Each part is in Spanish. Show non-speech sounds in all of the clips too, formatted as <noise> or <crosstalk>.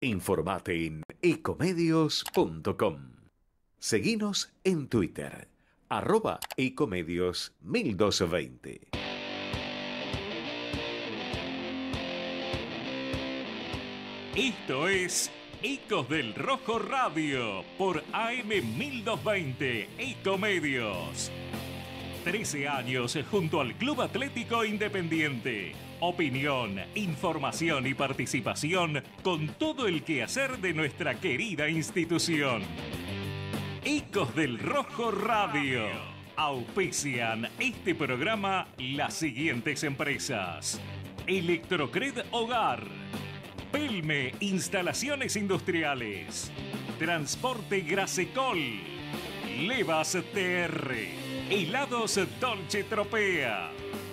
Informate en ecomedios.com. Seguinos en Twitter, arroba ecomedios 1220. Esto es Ecos del Rojo Radio por AM 1220 Ecomedios. 13 años junto al Club Atlético Independiente opinión, información y participación con todo el quehacer de nuestra querida institución. Ecos del Rojo Radio. Auspician este programa las siguientes empresas. Electrocred Hogar. Pelme Instalaciones Industriales. Transporte Grasecol. Levas TR. Helados Dolce Tropea.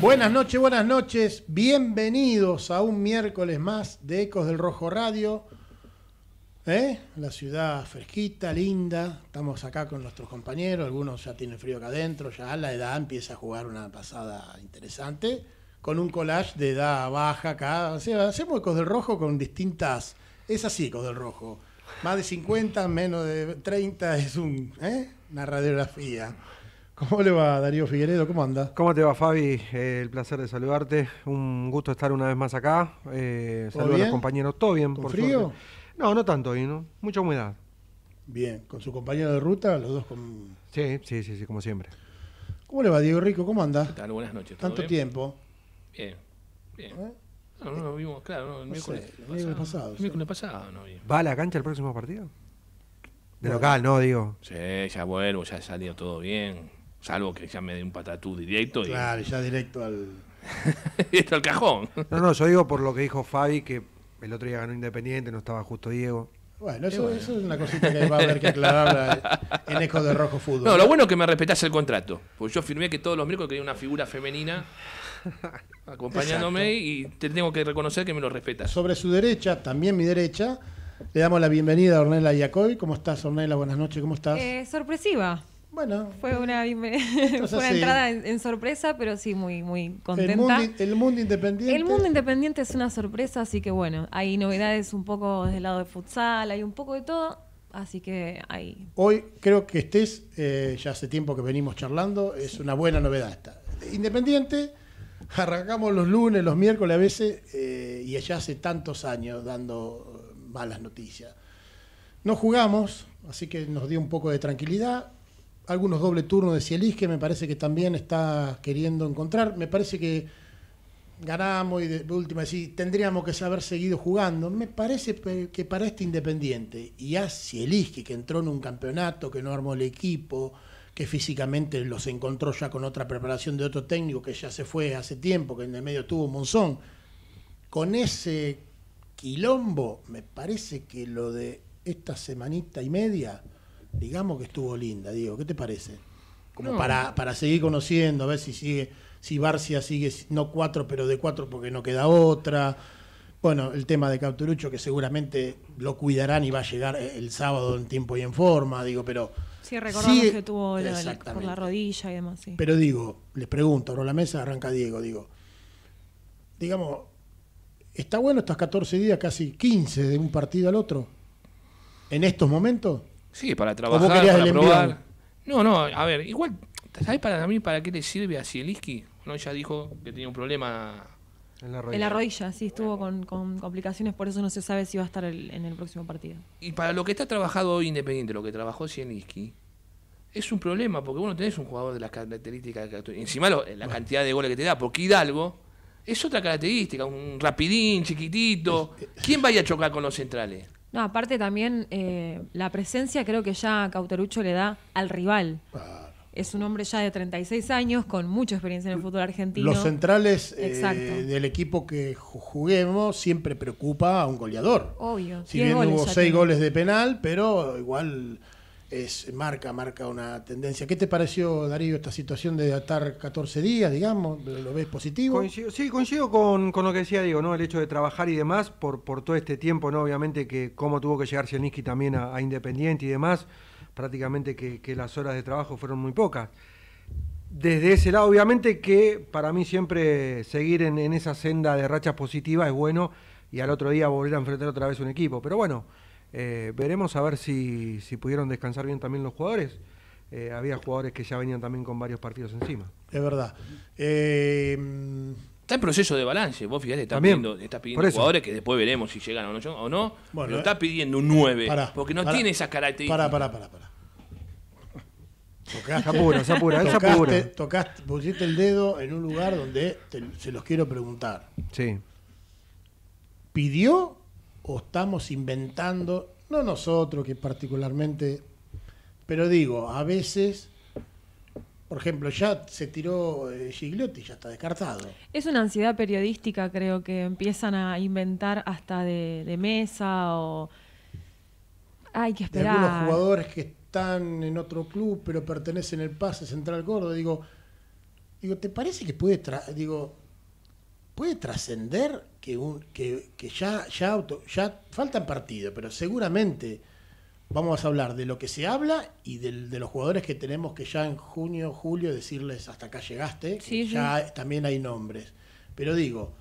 Buenas noches, buenas noches. Bienvenidos a un miércoles más de Ecos del Rojo Radio. ¿Eh? La ciudad fresquita, linda. Estamos acá con nuestros compañeros. Algunos ya tienen frío acá adentro. Ya la edad empieza a jugar una pasada interesante. Con un collage de edad baja acá. O hacemos Ecos del Rojo con distintas. Es así, Ecos del Rojo. Más de 50, menos de 30 es un, ¿eh? una radiografía. ¿Cómo le va Darío Figueredo? ¿Cómo anda? ¿Cómo te va Fabi? Eh, el placer de saludarte. Un gusto estar una vez más acá. Eh, saludos a los compañeros. ¿Todo bien? ¿Con por frío? No, no tanto hoy, ¿no? Mucha humedad. Bien, con su compañero de ruta, los dos con... Sí, sí, sí, como siempre. ¿Cómo le va Diego Rico? ¿Cómo anda? ¿Qué Buenas noches. ¿Tanto tiempo? Bien, bien. ¿Eh? No, no, lo vimos, claro, el miércoles pasado. El miércoles pasado no vi. ¿Va a la cancha el próximo partido? De local, ¿no? Diego? Sí, ya vuelvo, ya salió todo bien Salvo que ya me dé un patatú directo. Claro, ya directo al. <laughs> directo al cajón. No, no, yo digo por lo que dijo Fabi, que el otro día ganó Independiente, no estaba justo Diego. Bueno eso, es una cosita que va a haber que aclarar en Eco de Rojo Fútbol. No, lo bueno es que me respetase el contrato. Porque yo firmé que todos los miércoles quería una figura femenina <laughs> acompañándome y te tengo que reconocer que me lo respetas. Sobre su derecha, también mi derecha, le damos la bienvenida a Ornella Iacoy. ¿Cómo estás, Ornella? Buenas noches, ¿cómo estás? Eh, sorpresiva. Bueno. Fue una, mm. <laughs> entrada en, sorpresa, pero sí muy, muy contenta. El mundo, independiente. El mundo independiente es una sorpresa, así que bueno, hay novedades un poco desde el lado de futsal, hay un poco de todo. Así que ahí. Hoy creo que estés, eh, ya hace tiempo que venimos charlando, es una buena novedad esta. Independiente, arrancamos los lunes, los miércoles a veces, eh, y allá hace tantos años dando malas noticias. No jugamos, así que nos dio un poco de tranquilidad algunos doble turnos de Cielis, que me parece que también está queriendo encontrar. Me parece que ganamos y de última sí, tendríamos que haber seguido jugando. Me parece que para este Independiente y a Cielis que entró en un campeonato, que no armó el equipo, que físicamente los encontró ya con otra preparación de otro técnico que ya se fue hace tiempo, que en el medio tuvo Monzón, con ese quilombo, me parece que lo de esta semanita y media digamos que estuvo linda, digo, ¿qué te parece? Como para, para seguir conociendo, a ver si sigue, si Barcia sigue, no cuatro, pero de cuatro porque no queda otra. Bueno, el tema de Capturucho, que seguramente lo cuidarán y va a llegar el sábado en tiempo y en forma, digo, pero... Sí, recordamos que tuvo la, la rodilla y demás, sí. Pero digo, les pregunto, abro la mesa, arranca Diego, digo, digamos, ¿está bueno estos 14 días, casi 15 de un partido al otro? ¿En estos momentos? Sí, para trabajar, para probar. No, no, a ver, igual, ¿sabes para mí para qué le sirve a Sieliski? No, ella dijo que tenía un problema en la rodilla. En la rodilla, sí, estuvo con, complicaciones, por eso no se sabe si va a estar en el próximo partido. Y para lo que está trabajado hoy Independiente, lo que trabajó Sieliski, es un problema, porque vos no tenés un jugador de las características Encima la cantidad de goles que te da, porque Hidalgo es otra característica, un rapidín, chiquitito. ¿Quién vaya a chocar con los centrales? No, aparte también eh, la presencia creo que ya Cauterucho le da al rival. Es un hombre ya de 36 años con mucha experiencia en el fútbol argentino. Los centrales eh, del equipo que juguemos siempre preocupa a un goleador. Obvio. Si bien hubo seis goles de penal, pero igual es, marca, marca una tendencia. ¿Qué te pareció, Darío, esta situación de estar 14 días, digamos? ¿Lo ves positivo? sí, coincido con, lo que decía Diego, ¿no? El hecho de trabajar y demás, por, por todo este tiempo, ¿no? Obviamente que cómo tuvo que llegar Zelensky también a, Independiente y demás, prácticamente que, las horas de trabajo fueron muy pocas. Desde ese lado, obviamente que para mí siempre seguir en, en esa senda de rachas positivas es bueno y al otro día volver a enfrentar otra vez un equipo. Pero bueno, eh, veremos a ver si, pudieron descansar bien también los jugadores. Eh, había jugadores que ya venían también con varios partidos encima. Es verdad. Eh, está en proceso de balance, vos fíjate, está pidiendo, está jugadores que después veremos si llegan o no, o no está pidiendo un 9, porque no tiene esas características. para, para, para pará. se apura, se apura, Tocaste, pusiste el dedo en un lugar donde se los quiero preguntar. Sí. ¿Pidió o estamos inventando, no nosotros que particularmente, pero digo, a veces, por ejemplo, ya se tiró eh, Gigliotti, ya está descartado. Es una ansiedad periodística, creo que empiezan a inventar hasta de, mesa o... Hay que esperar. De algunos jugadores que están en otro club, pero pertenecen al pase central gordo, digo... Digo, ¿te parece que puede traer? Digo, puede trascender que, que, ya, ya, auto, ya faltan partidos, pero seguramente vamos a hablar de lo que se habla y de, los jugadores que tenemos que ya en junio, julio decirles hasta acá llegaste. Sí, ya también hay nombres. Pero digo,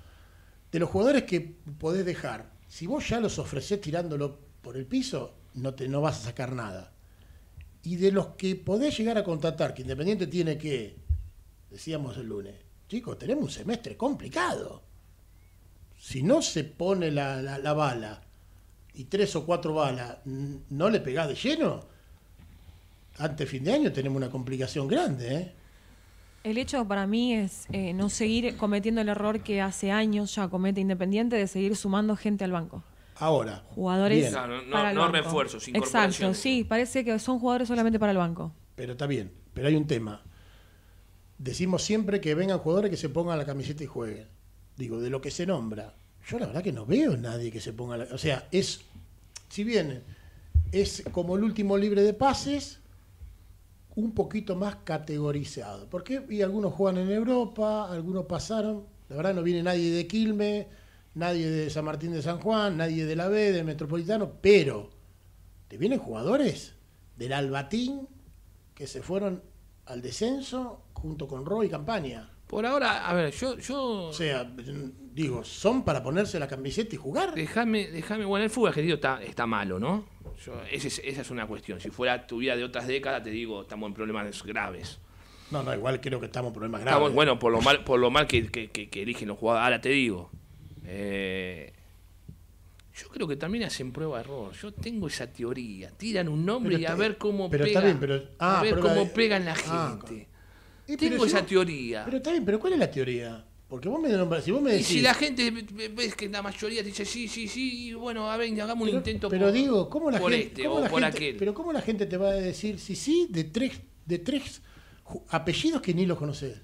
de los jugadores que podés dejar, si vos ya los ofrecés tirándolo por el piso, no, te, no vas a sacar nada. Y de los que podés llegar a contratar, que Independiente tiene que, decíamos el lunes, chicos, tenemos un semestre complicado. Si no se pone la, bala y tres o cuatro balas, no le pegás de lleno, antes fin de año tenemos una complicación grande. ¿eh? El hecho para mí es eh, no seguir cometiendo el error que hace años ya comete Independiente de seguir sumando gente al banco. Ahora. Jugadores. no, para el no refuerzos, Exacto, sí, parece que son jugadores solamente para el banco. Pero está bien, pero hay un tema decimos siempre que vengan jugadores que se pongan la camiseta y jueguen. Digo, de lo que se nombra. Yo la verdad que no veo nadie que se ponga la... O sea, es... Si bien es como el último libre de pases, un poquito más categorizado. Porque y algunos juegan en Europa, algunos pasaron. La verdad no viene nadie de Quilme, nadie de San Martín de San Juan, nadie de la B, de Metropolitano, pero te vienen jugadores del Albatín que se fueron al descenso junto con Roy y Campaña. Por ahora, a ver, yo, yo. O sea, digo, son para ponerse la camiseta y jugar. Déjame, déjame. Bueno, el fútbol argentino está, está malo, ¿no? esa es una cuestión. Si fuera tu vida de otras décadas, te digo, estamos en problemas graves. No, no, igual creo que estamos en problemas graves. bueno, por lo mal, por lo mal que, que, que, eligen los jugadores. Ahora te digo. Eh, yo creo que también hacen prueba-error. de Yo tengo esa teoría. Tiran un nombre y a ver eh, cómo pero pero, a ah, ver cómo pegan la ah, gente. tengo esa teoría. Pero está bien, pero ¿cuál es la teoría? Porque vos me nombras, si vos me decís. Y si la gente ves que la mayoría dice sí, sí, sí, bueno, a ver, hagamos un intento pero por, digo, ¿cómo la este o por aquel. Pero ¿cómo la gente te va a decir sí, sí, de tres, de tres apellidos que ni los conoces?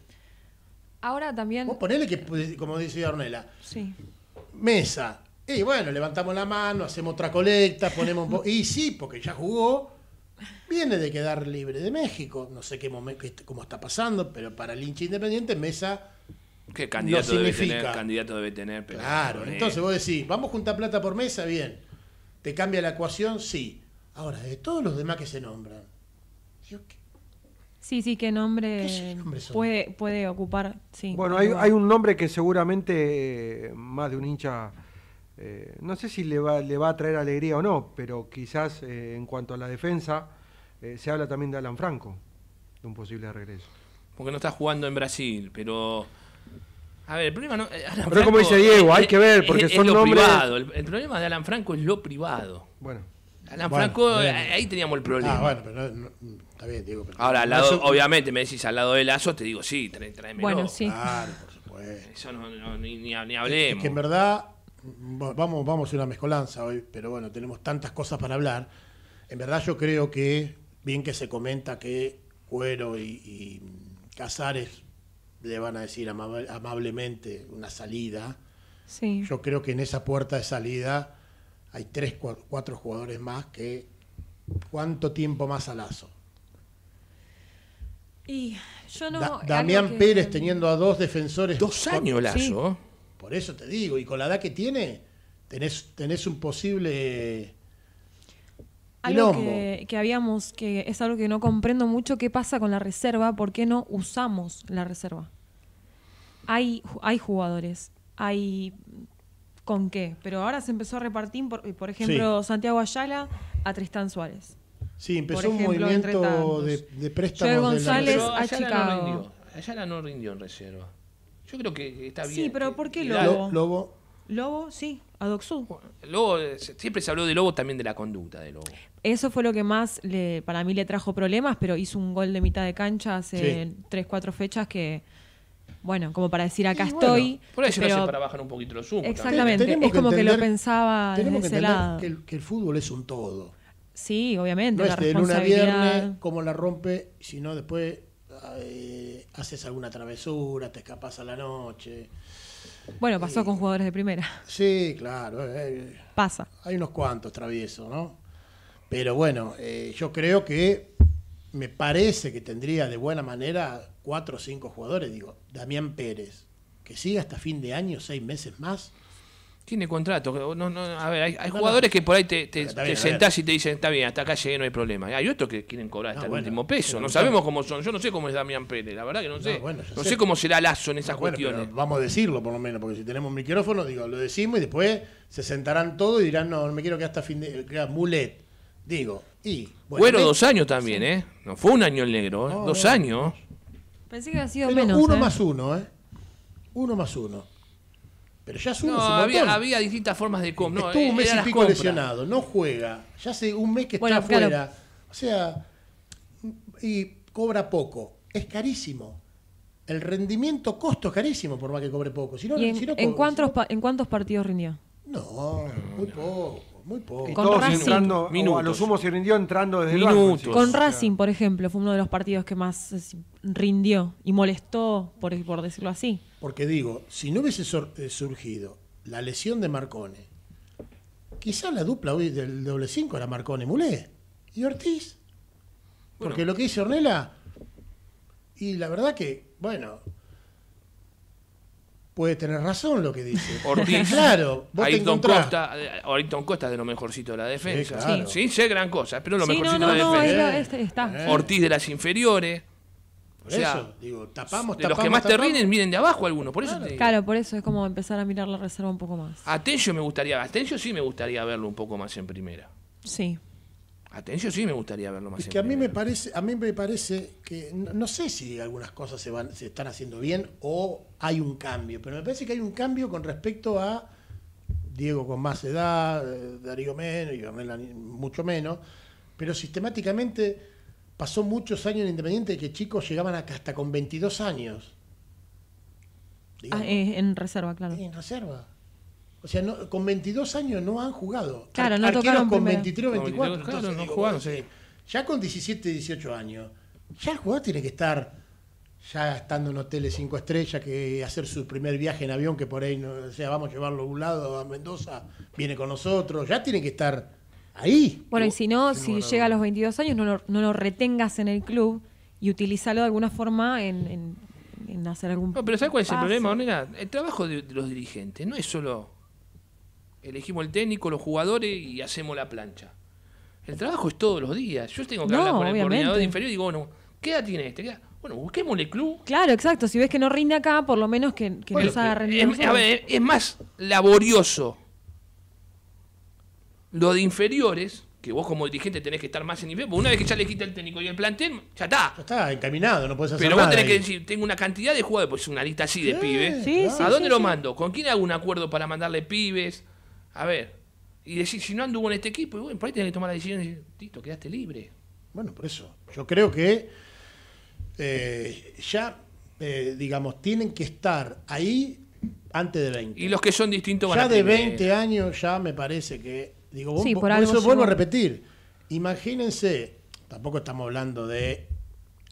Ahora también. Vos ponele que, como dice Ornella. Sí. Mesa, y bueno, levantamos la mano, hacemos otra colecta, ponemos Y sí, porque ya jugó, viene de quedar libre de México. No sé qué cómo está pasando, pero para el hincha independiente, Mesa. ¿Qué candidato, significa. tener, candidato debe tener? claro, entonces vos decís, vamos a juntar plata por mesa, bien. ¿Te cambia la ecuación? Sí. Ahora, de todos los demás que se nombran, Sí, sí, qué nombre, puede, ocupar. Sí. Bueno, hay, hay un nombre que seguramente más de un hincha eh, no sé si le va, le va a traer alegría o no, pero quizás eh, en cuanto a la defensa, eh, se habla también de Alan Franco, de un posible regreso. Porque no está jugando en Brasil, pero... A ver, el problema no... Alan pero como dice Diego, hay que ver, porque son nombres... El, problema de Alan Franco es lo privado. Bueno. Alan Franco, ahí teníamos el problema. Ah, bueno, pero no, está bien, Diego. Ahora, al lado, obviamente, me decís al lado de Lazo, te digo, sí, tráeme. Bueno, sí. Claro, Eso no, ni, ni hablemos. Es que en verdad vamos, vamos a una mezcolanza hoy, pero bueno, tenemos tantas cosas para hablar. En verdad yo creo que, bien que se comenta que Cuero y, Casares le van a decir amablemente una salida, sí. yo creo que en esa puerta de salida hay tres, cuatro jugadores más que ¿cuánto tiempo más a Lazo? Y yo Damián Pérez teniendo a dos defensores. Dos años Lazo. Por eso te digo, y con la edad que tiene, tenés, tenés un posible... Algo que, habíamos, que es algo que no comprendo mucho, ¿qué pasa con la reserva? ¿Por qué no usamos la reserva? Hay, hay jugadores, hay con qué, pero ahora se empezó a repartir, por, por ejemplo, Santiago Ayala a Tristán Suárez. Sí, empezó un movimiento de, de préstamos. a Chicago. Ayala no rindió en reserva. Yo creo que está bien. Sí, pero ¿por qué Lobo? Lobo. Lobo, sí, a Lobo, eh, siempre se habló de Lobo, también de la conducta de Lobo. Eso fue lo que más le, para mí le trajo problemas, pero hizo un gol de mitad de cancha hace tres 3 fechas que, bueno, como para decir acá estoy. Por eso pero... para bajar un poquito los humos. Exactamente, es como que lo pensaba desde ese lado. Que el, fútbol es un todo. Sí, obviamente. No la viernes, cómo la rompe, sino después haces alguna travesura, te escapas a la noche. Bueno, pasó eh, con jugadores de primera. Sí, claro. Eh. Pasa. Hay unos cuantos traviesos, ¿no? Pero bueno, eh, yo creo que me parece que tendría de buena manera cuatro o cinco jugadores. Digo, Damián Pérez, que siga hasta fin de año, seis meses más, tiene contrato. a ver, hay, jugadores que por ahí te, sentás y te dicen, está bien, hasta acá llegué, no hay problema. Hay otros que quieren cobrar hasta el último peso. No sabemos cómo son. Yo no sé cómo es Damián Pérez, la verdad que no sé. no sé. cómo será Lazo en esas cuestiones. vamos a decirlo por lo menos, porque si tenemos micrófono, digo, lo decimos y después se sentarán todos y dirán, no, no me quiero que hasta fin de. mulet. Digo, y. Bueno, dos años también, ¿eh? No fue un año el negro, ¿eh? dos años. Pensé que ha sido menos. Uno ¿eh? más uno, ¿eh? Uno más uno. Pero ya no, había, distintas formas de compra. No, Estuvo un mes y pico lesionado, no juega. Ya hace un mes que está afuera. O sea, y cobra poco. Es carísimo. El rendimiento costo es carísimo por más que cobre poco. Si en, cuántos, ¿En cuántos partidos rindió? No, muy poco muy poco. entrando, a se rindió entrando desde Con Racing, por ejemplo, fue uno de los partidos que más rindió y molestó, por, por decirlo así. Porque digo, si no hubiese eh, surgido la lesión de Marcone, quizá la dupla hoy del doble 5 era Marcone Mulé y Ortiz. Porque lo que dice Ornella, y la verdad que, bueno, puede tener razón lo que dice. <laughs> Ortiz, claro, vos te Costa, eh, Ayrton Costa es de lo mejorcito de la defensa. Sí, sé gran cosa, pero lo mejorcito de la defensa. Eh. Ortiz de las inferiores. Por o sea, eso, digo, tapamos, de Los que más terminen, te miren de abajo algunos. claro. por eso es como empezar a mirar la reserva un poco más. Atencio me gustaría, Atencio sí me gustaría verlo un poco más en primera. Sí. Atencio sí me gustaría verlo más. en que primera. a mí me parece, a mí me parece que no, sé si algunas cosas se van, se están haciendo bien o hay un cambio, pero me parece que hay un cambio con respecto a Diego con más edad, eh, Darío menos, y mucho menos, pero sistemáticamente pasó muchos años en Independiente que chicos llegaban acá hasta con 22 años. Ah, eh, en reserva, claro. En reserva. O sea, no, con 22 años no han jugado. Claro, no tocaron con 23 o 24. claro, no jugaron, Ya con 17, 18 años, ya el jugador tiene que estar ya estando en hoteles 5 estrellas, que hacer su primer viaje en avión, que por ahí, no, o sea, vamos a llevarlo a un lado, a Mendoza, viene con nosotros, ya tiene que estar Ahí. Bueno, y si no, si llega a los 22 años, no lo, no lo retengas en el club y utilízalo de alguna forma en, en, hacer algún. No, pero ¿sabes cuál es el problema, El trabajo de, los dirigentes no es solo elegimos el técnico, los jugadores y hacemos la plancha. El trabajo es todos los días. Yo tengo que hablar con el coordinador de inferior y digo, bueno, ¿qué edad tiene este? Bueno, busquemos el club. Claro, exacto. Si ves que no rinde acá, por lo menos que, nos haga rendir. a ver, es más laborioso lo de inferiores, que vos como dirigente tenés que estar más en nivel. Una vez que ya le quita el técnico y el plantel, ya está. Ya está, encaminado, no puedes hacer Pero vos tenés que decir, tengo una cantidad de jugadores, pues una lista así de pibes. ¿A dónde lo mando? ¿Con quién hago un acuerdo para mandarle pibes? A ver. Y decir, si no anduvo en este equipo, bueno, por ahí tenés que tomar la decisión de decir, Tito, quedaste libre. Bueno, por eso. Yo creo que eh, ya, eh, digamos, tienen que estar ahí antes de 20. Y los que son distintos van Ya de 20 años, ya me parece que Digo, eso vuelvo a repetir. Imagínense, tampoco estamos hablando de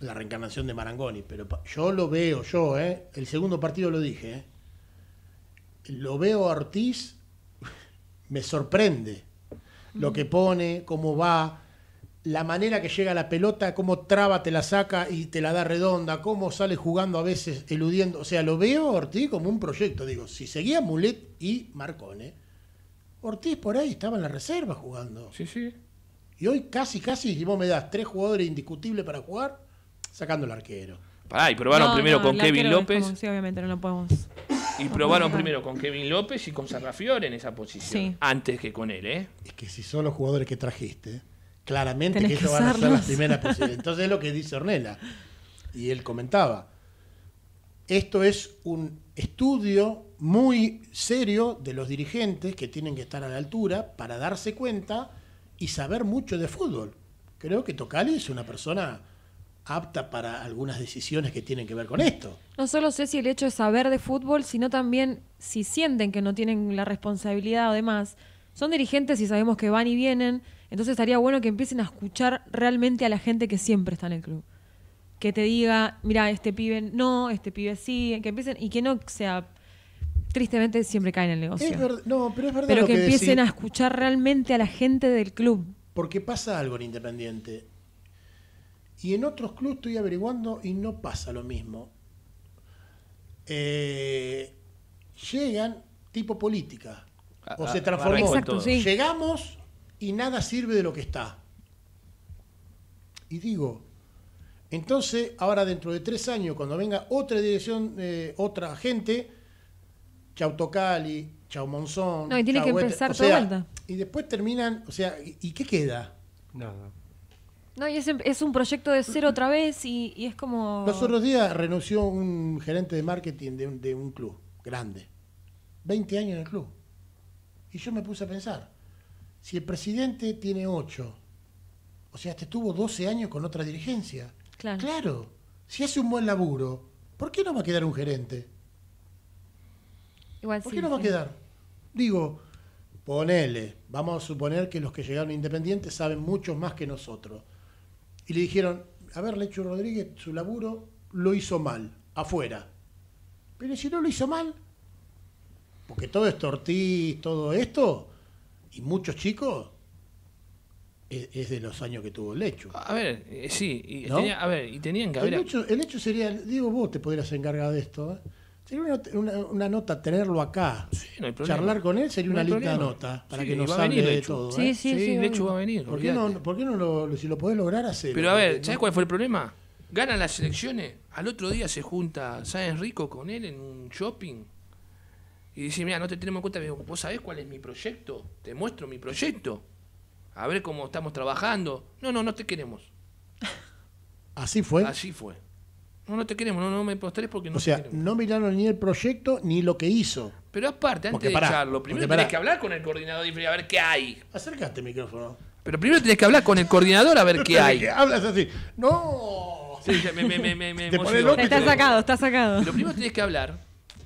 la reencarnación de Marangoni, pero yo lo veo, yo, ¿eh? el segundo partido lo dije, ¿eh? lo veo a Ortiz, <laughs> me sorprende lo mm. que pone, cómo va, la manera que llega la pelota, cómo traba, te la saca y te la da redonda, cómo sale jugando a veces eludiendo, o sea, lo veo a Ortiz como un proyecto, digo, si seguía Mulet y Marcone, Ortiz por ahí estaba en la reserva jugando. Sí, sí. Y hoy casi, casi, si vos me das tres jugadores indiscutibles para jugar, sacando el arquero. Pará, y probaron primero con Kevin López. sí, obviamente no lo podemos. Y probaron primero con Kevin López y con Sarrafiore en esa posición. Sí. Antes que con él, ¿eh? Es que si son los jugadores que trajiste, claramente que ellos van a ser las primeras <laughs> posición. Entonces es lo que dice Ornella. Y él comentaba. Esto es un estudio muy serio de los dirigentes que tienen que estar a la altura para darse cuenta y saber mucho de fútbol. Creo que Tocali es una persona apta para algunas decisiones que tienen que ver con esto. No solo sé si el hecho de saber de fútbol, sino también si sienten que no tienen la responsabilidad o demás. Son dirigentes y sabemos que van y vienen, entonces estaría bueno que empiecen a escuchar realmente a la gente que siempre está en el club. Que te diga, mira, este pibe no, este pibe sí, que empiecen y que no sea tristemente siempre caen en el negocio. pero que, empiecen a escuchar realmente a la gente del club. Porque pasa algo en Independiente. Y en otros clubes estoy averiguando y no pasa lo mismo. Eh, llegan tipo política. Ah, o ah, se ah, transformó. Llegamos y nada sirve de lo que está. Y digo, entonces ahora dentro de tres años, cuando venga otra dirección, eh, otra gente, chau Tocali, chau Monzón. No, y tiene que empezar Y después terminan, o sea, ¿y, qué queda? Nada. No, y es, em, un proyecto de cero otra vez y, es como... Los otros días renunció un gerente de marketing de un, club grande. 20 años en el club. Y yo me puse a pensar, si el presidente tiene 8, o sea, este estuvo 12 años con otra dirigencia. Claro. claro. si hace un buen laburo, ¿por qué no va a quedar un gerente? ¿Por qué no va a quedar? Digo, ponele, vamos a suponer que los que llegaron independientes saben mucho más que nosotros. Y le dijeron, a ver, Lecho Rodríguez, su laburo lo hizo mal, afuera. Pero si no lo hizo mal, porque todo es tortís, todo esto, y muchos chicos, e, es, de los años que tuvo Lecho. A ver, eh, sí, y a y tenían que haber... el hecho sería, digo, vos te podrías encargar de esto, ¿eh? Sería una, nota tenerlo acá. Sí, Charlar con él sería una linda nota para que nos salga de, todo. ¿eh? Sí, sí, de hecho va a venir. ¿Por qué, no, lo, si lo podés lograr, hacer? Pero a ver, ¿sabes cuál fue el problema? Ganan las elecciones, al otro día se junta Sáenz Rico con él en un shopping y dice, mira, no te tenemos en cuenta, vos sabés cuál es mi proyecto, te muestro mi proyecto, a ver cómo estamos trabajando. No, no, no te queremos. <laughs> Así fue. Así fue. No, no te queremos, no, no me postres porque no O sea, no miraron ni el proyecto ni lo que hizo. Pero aparte, antes de echarlo, primero que hablar con el coordinador a ver qué hay. Acércate micrófono. Pero primero tenés que hablar con el coordinador a ver qué hay. Hablas así. ¡No! me, Está sacado, está sacado. lo primero tenés que hablar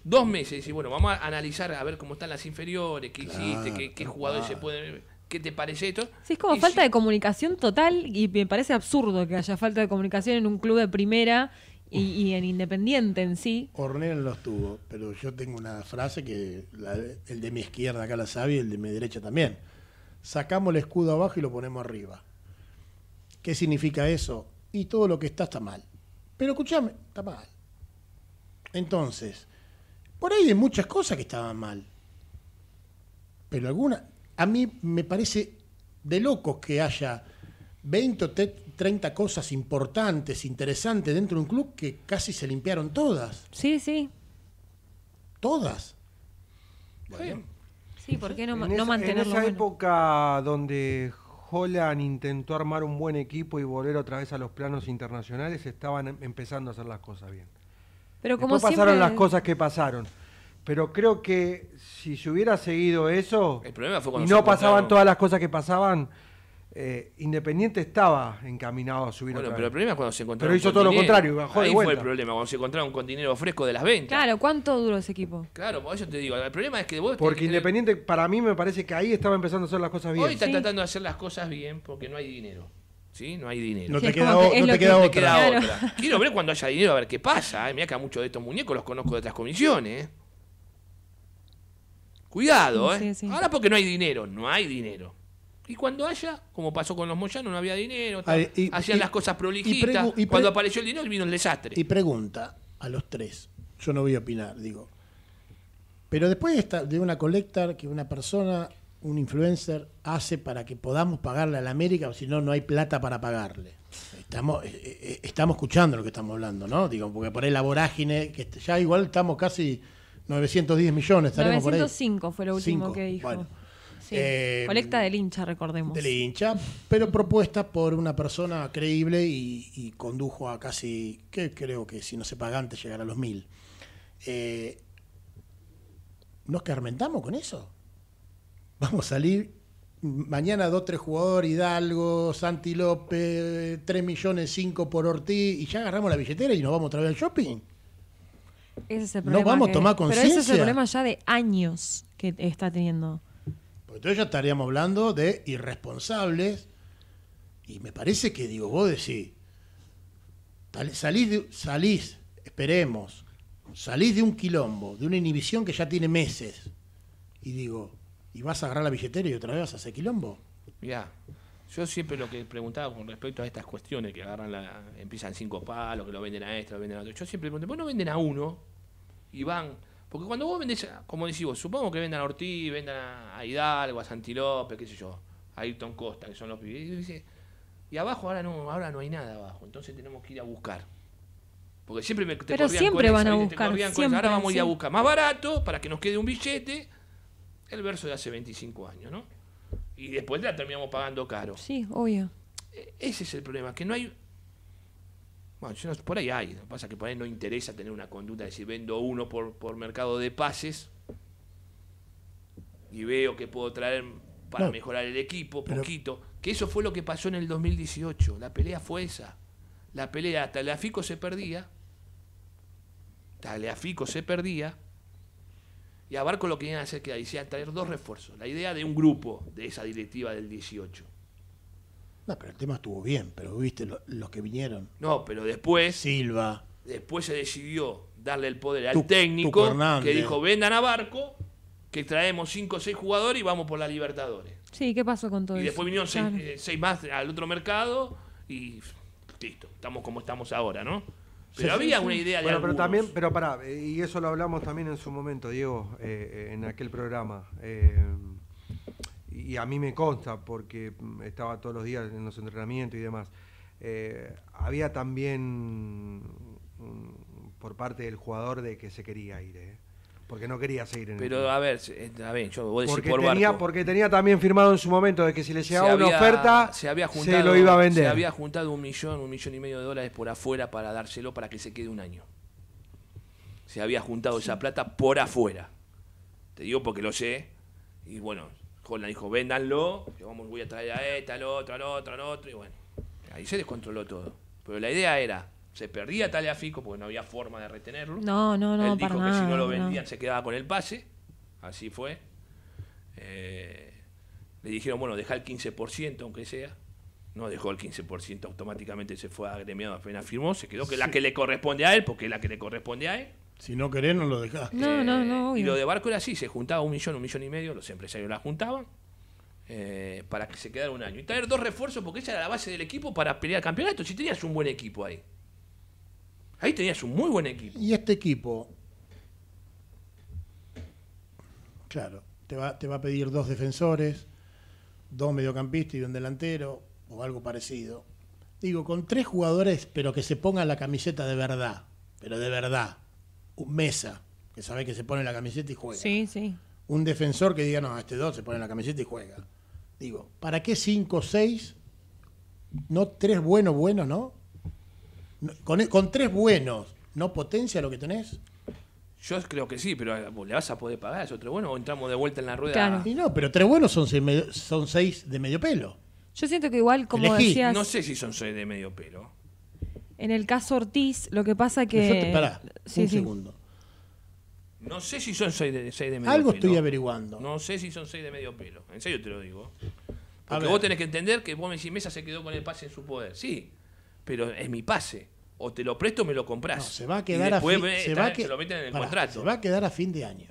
dos meses y bueno, vamos a analizar a ver cómo están las inferiores, qué hiciste, qué, qué jugadores se pueden. ¿Qué te parece esto? Sí, es como falta de comunicación total y me parece absurdo que haya falta de comunicación en un club de primera y, en Independiente en sí. Hornean los estuvo, pero yo tengo una frase que el de mi izquierda acá la sabe y el de mi derecha también. Sacamos el escudo abajo y lo ponemos arriba. ¿Qué significa eso? Y todo lo que está está mal. Pero escúchame, está mal. Entonces, por ahí hay muchas cosas que estaban mal. Pero alguna, a mí me parece de locos que haya 20 o 30 cosas importantes, interesantes dentro de un club que casi se limpiaron todas. Sí, sí. Todas. Sí, ¿por qué no, mantenerlo En esa época donde Holland intentó armar un buen equipo y volver otra vez a los planos internacionales, estaban em, empezando a hacer las cosas bien. Pero como pasaron las cosas que pasaron. Pero creo que si se hubiera seguido eso y no pasaban todas las cosas que pasaban, eh, Independiente estaba encaminado a subir. Bueno, otra pero cuando Pero hizo todo lo contrario, bajó Ahí fue el problema, cuando se encontraron con dinero fresco de las ventas. Claro, ¿cuánto duró ese equipo? Claro, por eso te digo, el problema es que Porque Independiente, para mí me parece que ahí estaba empezando a hacer las cosas bien. Hoy está tratando de hacer las cosas bien porque no hay dinero. ¿Sí? No hay dinero. No te, queda, no te queda, otra. Quiero ver cuando haya dinero a ver qué pasa. Me eh. Mirá que a muchos de estos muñecos los conozco de otras comisiones. Eh. Cuidado, ¿eh? Ahora porque no hay dinero, no hay dinero. Y cuando haya, como pasó con los Moyanos, no había dinero, hacían las cosas prolijitas. Y cuando apareció el dinero vino el desastre. Y pregunta a los tres, yo no voy a opinar, digo. Pero después de, una colecta que una persona, un influencer, hace para que podamos pagarle a la América, o si no, no hay plata para pagarle. Estamos, eh, eh, eh, estamos escuchando lo que estamos hablando, ¿no? Digo, porque por ahí la vorágine, que ya igual estamos casi 910 millones, estaremos 905 por ahí. fue lo último que dijo. Eh, Colecta del hincha, recordemos. Del hincha, pero propuesta por una persona creíble y, condujo a casi, que creo que si no se paga antes llegar a los mil. Eh, ¿Nos carmentamos con eso? Vamos a salir mañana dos, tres jugadores, Hidalgo, Santi López, 3 millones cinco por Ortiz, y ya agarramos la billetera y nos vamos otra vez al shopping. No vamos a tomar conciencia. ese es el problema ya de años que está teniendo. Porque entonces ya estaríamos hablando de irresponsables. Y me parece que, digo, vos decís, salís, esperemos, salís de un quilombo, de una inhibición que ya tiene meses. Y digo, ¿y vas a agarrar la billetera y otra vez vas a hacer quilombo? Ya. yo siempre lo que preguntaba con respecto a estas cuestiones que agarran la, empiezan cinco palos, que lo venden a esto, lo venden a otro. Yo siempre pregunté, ¿por no venden a uno y van porque cuando vos vendés, como decís vos, supongo que vendan a Ortiz, vendan a Hidalgo, a Santi qué sé yo, a Ayrton Costa, que son los pibes. Y, abajo ahora no, ahora no hay nada abajo, entonces tenemos que ir a buscar. Porque siempre me te Pero siempre van a buscar. ahora vamos a ir a buscar más barato para que nos quede un billete. El verso de hace 25 años, ¿no? Y después la terminamos pagando caro. Sí, obvio. E-, ese es el problema, que no hay bueno, por ahí hay. Lo que pasa es que por ahí no interesa tener una conducta de decir vendo uno por, mercado de pases y veo que puedo traer para mejorar el equipo poquito. Que eso fue lo que pasó en el 2018. La pelea fue esa. La pelea, hasta el afico se perdía. Taleafico se perdía. Y abarco lo que iban a hacer que decía traer dos refuerzos. La idea de un grupo de esa directiva del 18. No, pero el tema estuvo bien, pero viste los que vinieron. No, pero después. Silva. Después se decidió darle el poder al técnico que dijo: vendan a barco, que traemos cinco o seis jugadores y vamos por la Libertadores. Sí, ¿qué pasó con todo eso? Y después vinieron 6 eh, más al otro mercado y listo, estamos como estamos ahora, ¿no? Pero había una idea de bueno, pero también, pero pará, eh, y eso lo hablamos también en su momento, Diego, eh, en aquel programa y a mí me consta porque mm, estaba todos los días en los entrenamientos y demás, eh, había también mm, por parte del jugador de que se quería ir, eh, porque no quería seguir en Pero a ver, a ver, yo voy a decir porque tenía, Porque tenía también firmado en su momento de que si le llegaba una oferta, se, había lo iba a vender. Se había juntado un millón, un millón y medio de dólares por afuera para dárselo para que se quede un año. Se había juntado esa plata por afuera. Te digo porque lo sé. Y bueno, le dijo, véndanlo, vamos, voy a traer a este, al otro, al otro, al otro, y bueno, ahí se descontroló todo. Pero la idea era, se perdía Taliafico porque no había forma de retenerlo. No, no, no. Él dijo que si no lo vendían se quedaba con el pase, así fue. Eh, le dijeron, bueno, deja el 15%, aunque sea. No dejó el 15%, automáticamente se fue agremiado apenas firmó. Se quedó que la que le corresponde a él, porque es la que le corresponde a él. Si no querés, no lo dejás. No, no, no. Eh, y lo de barco era así, se juntaba un millón, un millón y medio, los empresarios la juntaban eh, para que se quedara un año. Y traer dos refuerzos porque esa era la base del equipo para pelear el campeonato. Si tenías un buen equipo ahí. Ahí tenías un muy buen equipo. Y este equipo, claro, te va, te va a pedir dos defensores, dos mediocampistas y un delantero, o algo parecido. Digo, con tres jugadores, pero que se pongan la camiseta de verdad, pero de verdad un mesa, que sabe que se pone la camiseta y juega. Sí, sí. Un defensor que diga, no, este dos se pone la camiseta y juega. Digo, ¿para qué cinco, seis? No tres buenos, buenos, ¿no? Con, tres buenos, ¿no potencia lo que tenés? Yo creo que sí, pero eh, le vas a poder pagar esos tres buenos o entramos de vuelta en la rueda. Y no, pero tres buenos son seis, son seis de medio pelo. Yo siento que igual, como Elegí. No sé si son seis de medio pelo. En el caso Ortiz, lo que pasa que. un segundo. No sé si son seis de, seis de Algo estoy averiguando. No sé si son seis de medio pelo. En serio te lo digo. Porque vos tenés que entender que vos me Mesa se quedó con el pase en su poder. Sí, pero es mi pase. O te lo presto o me lo compras. se va a quedar a fin, se, lo meten en el contrato. se va a quedar a fin de año.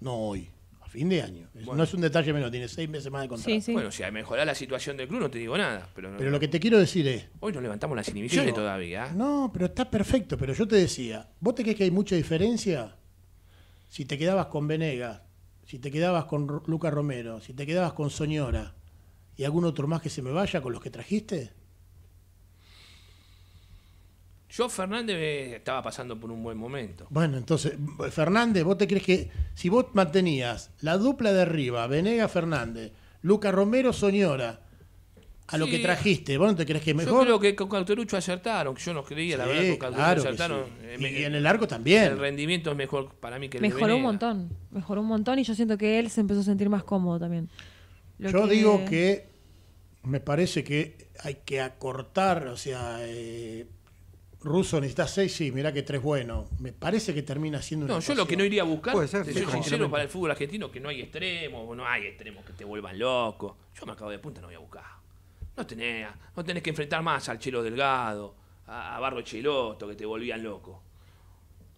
No hoy fin de año. No es un detalle menos, tiene seis meses más de contrato. Bueno, si hay mejorar la situación del club, no te digo nada. Pero, lo que te quiero decir es. Hoy no levantamos las inhibiciones todavía. No, pero está perfecto. Pero yo te decía, ¿vos te crees que hay mucha diferencia? Si te quedabas con Venegas, si te quedabas con Luca Romero, si te quedabas con Soñora y algún otro más que se me vaya con los que trajiste. Yo, Fernández, estaba pasando por un buen momento. Bueno, entonces, Fernández, ¿vos te crees que si vos mantenías la dupla de arriba, Venega Fernández, Luca Romero Soñora, a lo que trajiste, ¿vos no te crees que mejor? Yo creo que con Cauterucho acertaron, yo no creía, la verdad, con Cauterucho acertaron. Eh, y, en el arco también. El rendimiento es mejor para mí que el Mejoró un montón, mejoró un montón y yo siento que él se empezó a sentir más cómodo también. yo digo que me parece que hay que acortar, o sea. Eh, Russo necesita seis, sí, mirá que tres bueno. Me parece que termina siendo un. No, yo lo que no iría a buscar, si soy sincero para el fútbol argentino, que no hay extremos, no hay extremos que te vuelvan loco. Yo me acabo de punta, no voy a buscar. No tenés, no tenés que enfrentar más al Chelo Delgado, a, Barro Cheloto, que te volvían loco.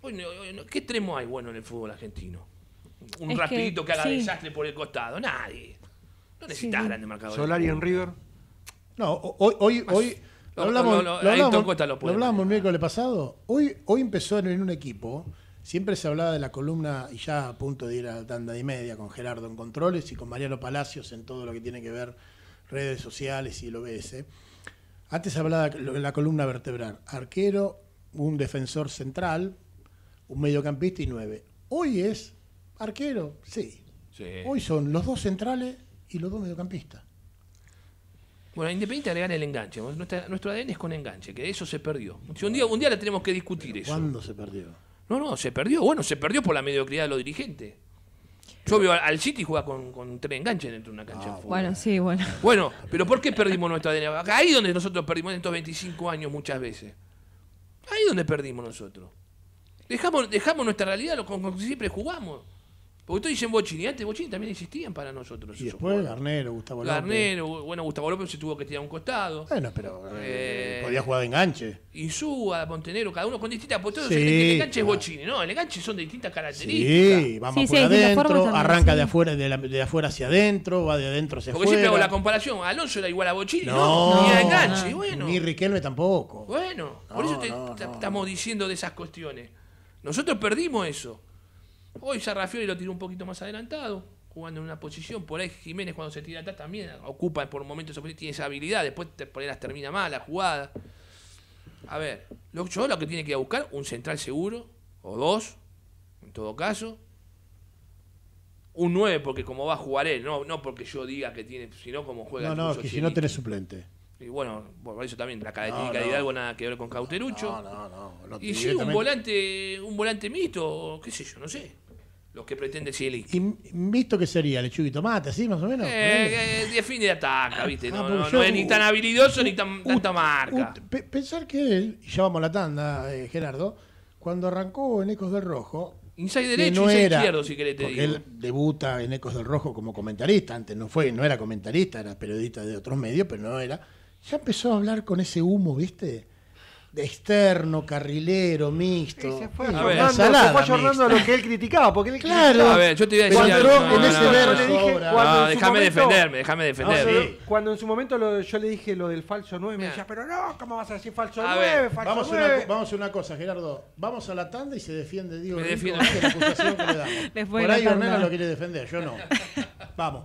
¿Qué extremo hay bueno en el fútbol argentino? Un ratito rapidito que, haga desastre por el costado, nadie. No necesitas grandes marcadores. Solari en River. No, hoy, hoy, hoy, lo hablamos, el miércoles pasado. Hoy, hoy empezó en un equipo. Siempre se hablaba de la columna, y ya a punto de ir a la tanda y media, con Gerardo en controles y con Mariano Palacios en todo lo que tiene que ver redes sociales y el OBS. Antes se hablaba de la columna vertebral. Arquero, un defensor central, un mediocampista y nueve. Hoy es arquero, sí. Hoy son los dos centrales y los dos mediocampistas. Bueno, independiente agregar el enganche. nuestro ADN es con enganche, que eso se perdió. Si un día, un día la tenemos que discutir eso. ¿Cuándo se perdió? No, no, se perdió. Bueno, se perdió por la mediocridad de los dirigentes. Yo veo al City jugar con, con tres enganches dentro de una cancha. Ah, bueno, sí, bueno. Bueno, pero ¿por qué perdimos nuestro ADN? Ahí ahí donde nosotros perdimos en estos 25 años muchas veces. Ahí donde perdimos nosotros. Dejamos, dejamos nuestra realidad, lo que siempre jugamos. Porque ustedes dicen Bochini, antes Bochini también existían para nosotros. Y después Garnero, Gustavo López. Garnero, bueno, Gustavo López se tuvo que tirar a un costado. Bueno, pero eh, eh, podía jugar de enganche. Y Insúa, Montenegro, cada uno con distintas posturas. el, enganche es Bochini, ¿no? El enganche son de distintas características. Sí, vamos por adentro, arranca de afuera de, la, de, afuera hacia adentro, va de adentro hacia afuera. Porque siempre hago la comparación, Alonso era igual a Bochini, no, ni a enganche, bueno. Ni Riquelme tampoco. Bueno, por eso te, estamos diciendo de esas cuestiones. Nosotros perdimos eso. Hoy ya lo tiró un poquito más adelantado, jugando en una posición. Por ahí Jiménez cuando se tira atrás también ocupa por momentos tiene esa habilidad, después por ahí las termina mal la jugada. A ver, lo, yo lo que tiene que buscar, un central seguro, o dos, en todo caso. Un nueve, porque como va a jugar él, no, no porque yo diga que tiene, sino como juega. No, no, que si no tenés suplente. Y bueno, por eso también, la característica de Hidalgo nada que ver con Cauterucho. No, no, no. y si un volante, un volante mito, qué sé yo, no sé lo que pretende ¿Y ¿Visto qué sería? ¿Lechuga y tomate, Sí, más o menos? Eh, ataca, eh, ah, ¿viste? Ah, no, es ni tan habilidoso ni tan, marca. pensar que él, y ya vamos a la tanda, eh, Gerardo, cuando arrancó en Ecos del Rojo. Inside derecho, no Él debuta en Ecos del Rojo como comentarista, antes no fue, no era comentarista, era periodista de otros medios, pero no era. Ya empezó a hablar con ese humo, ¿viste? de externo, carrilero, mixto. se fue ayornando a lo que él criticaba, porque él claro. Criticaba. A ver, yo te iba a decir cuando en ese verso déjame defenderme, déjame defenderme. No, Cuando en su momento lo, yo le dije lo del falso 9, me decía, pero no, ¿cómo vas a decir falso 9, ver, falso vamos 9? Una, vamos a una cosa, Gerardo. Vamos a la tanda y se defiende Diego. Me defiendo. la acusación que le <laughs> Por ahí Hernán lo quiere defender, yo no. <laughs> Vamos.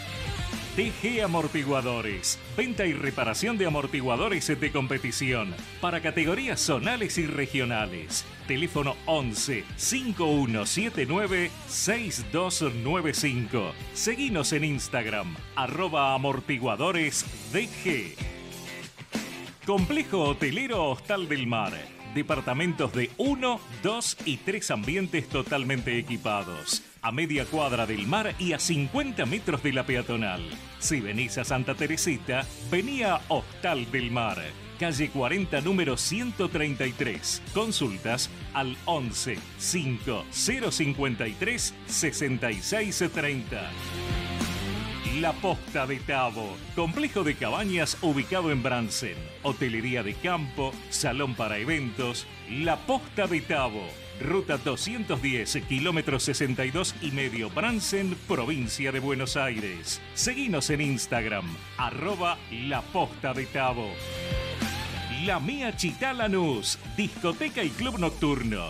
TG Amortiguadores. Venta y reparación de amortiguadores de competición para categorías zonales y regionales. Teléfono 11 5179 6295. Seguinos en Instagram, arroba amortiguadores DG. Complejo Hotelero Hostal del Mar. Departamentos de 1, 2 y 3 ambientes totalmente equipados a media cuadra del mar y a 50 metros de la peatonal. Si venís a Santa Teresita, vení a Hostal del Mar, calle 40, número 133. Consultas al 11 5 053 6630. La Posta de Tabo, complejo de cabañas ubicado en Bransen, hotelería de campo, salón para eventos, La Posta de Tabo Ruta 210, kilómetro 62 y medio, Bransen, provincia de Buenos Aires. seguimos en Instagram, arroba La Posta de Tavo. La Mía Chitalanús, discoteca y club nocturno